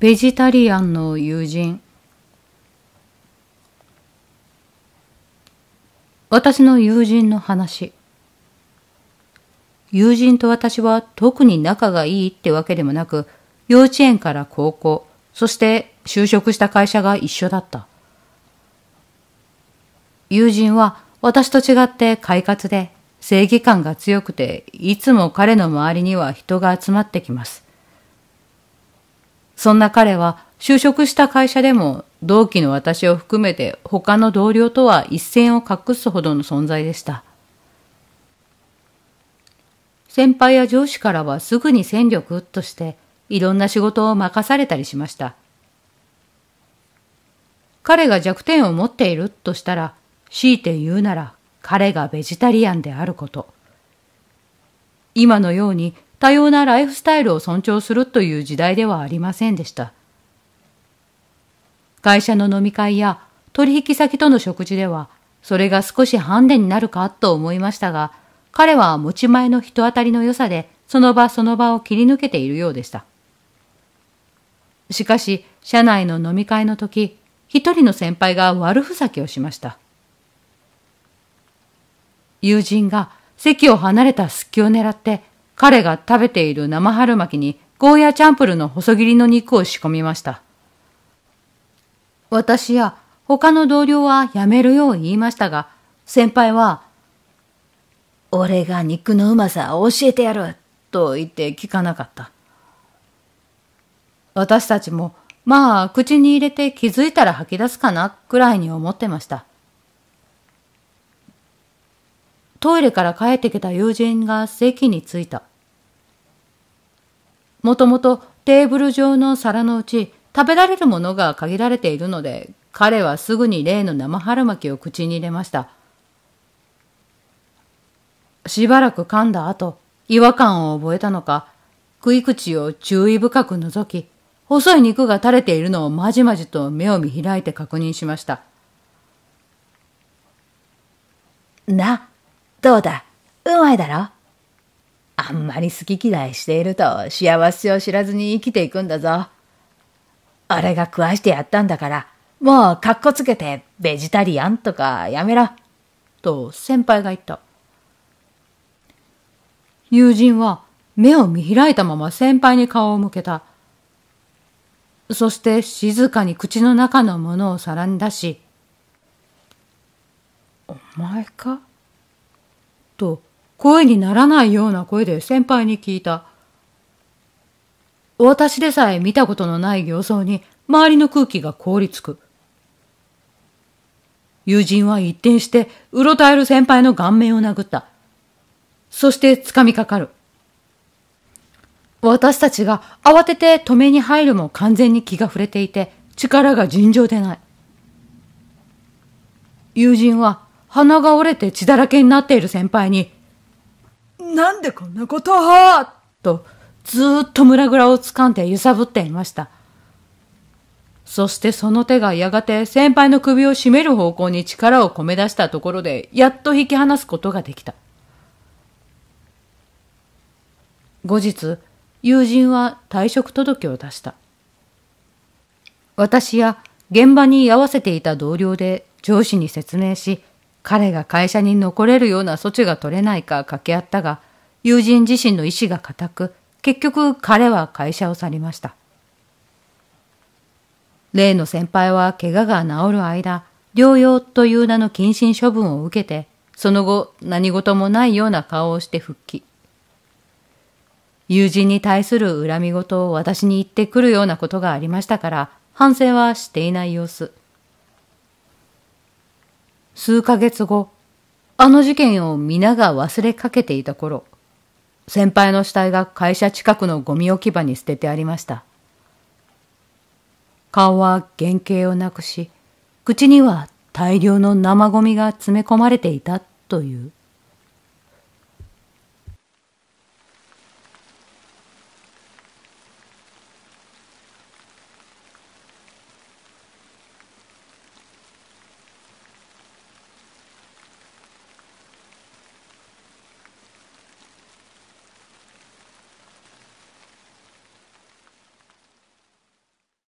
ベジタリアンの友人私の友人の話友人と私は特に仲がいいってわけでもなく幼稚園から高校そして就職した会社が一緒だった友人は私と違って快活で正義感が強くていつも彼の周りには人が集まってきますそんな彼は就職した会社でも同期の私を含めて他の同僚とは一線を隠すほどの存在でした。先輩や上司からはすぐに戦力としていろんな仕事を任されたりしました。彼が弱点を持っているとしたら強いて言うなら彼がベジタリアンであること。今のように多様なライフスタイルを尊重するという時代ではありませんでした。会社の飲み会や取引先との食事では、それが少しハンデになるかと思いましたが、彼は持ち前の人当たりの良さで、その場その場を切り抜けているようでした。しかし、社内の飲み会の時、一人の先輩が悪ふざけをしました。友人が席を離れた隙を狙って彼が食べている生春巻きにゴーヤチャンプルの細切りの肉を仕込みました。私や他の同僚はやめるよう言いましたが、先輩は、俺が肉のうまさを教えてやると言って聞かなかった。私たちも、まあ、口に入れて気づいたら吐き出すかな、くらいに思ってました。トイレから帰ってきた友人が席に着いた。もともとテーブル上の皿のうち食べられるものが限られているので、彼はすぐに例の生春巻きを口に入れました。しばらく噛んだ後、違和感を覚えたのか、食い口を注意深く覗き、細い肉が垂れているのをまじまじと目を見開いて確認しました。な、どうだ、うまいだろあんまり好き嫌いしていると幸せを知らずに生きていくんだぞ。俺が食わしてやったんだから、もうかっこつけてベジタリアンとかやめろ。と先輩が言った。友人は目を見開いたまま先輩に顔を向けた。そして静かに口の中のものをさらに出し、お前かと声にならないような声で先輩に聞いた。私でさえ見たことのない形相に周りの空気が凍りつく。友人は一転して、うろたえる先輩の顔面を殴った。そして掴みかかる。私たちが慌てて止めに入るも完全に気が触れていて、力が尋常でない。友人は鼻が折れて血だらけになっている先輩になんでこんなことをと、ずっと村らを掴んで揺さぶっていました。そしてその手がやがて先輩の首を絞める方向に力を込め出したところで、やっと引き離すことができた。後日、友人は退職届を出した。私や現場に居合わせていた同僚で上司に説明し、彼が会社に残れるような措置が取れないか掛け合ったが、友人自身の意志が固く、結局彼は会社を去りました。例の先輩は怪我が治る間、療養という名の謹慎処分を受けて、その後何事もないような顔をして復帰。友人に対する恨み事を私に言ってくるようなことがありましたから、反省はしていない様子。数ヶ月後、あの事件を皆が忘れかけていた頃、先輩の死体が会社近くのゴミ置き場に捨ててありました。顔は原型をなくし、口には大量の生ゴミが詰め込まれていたという。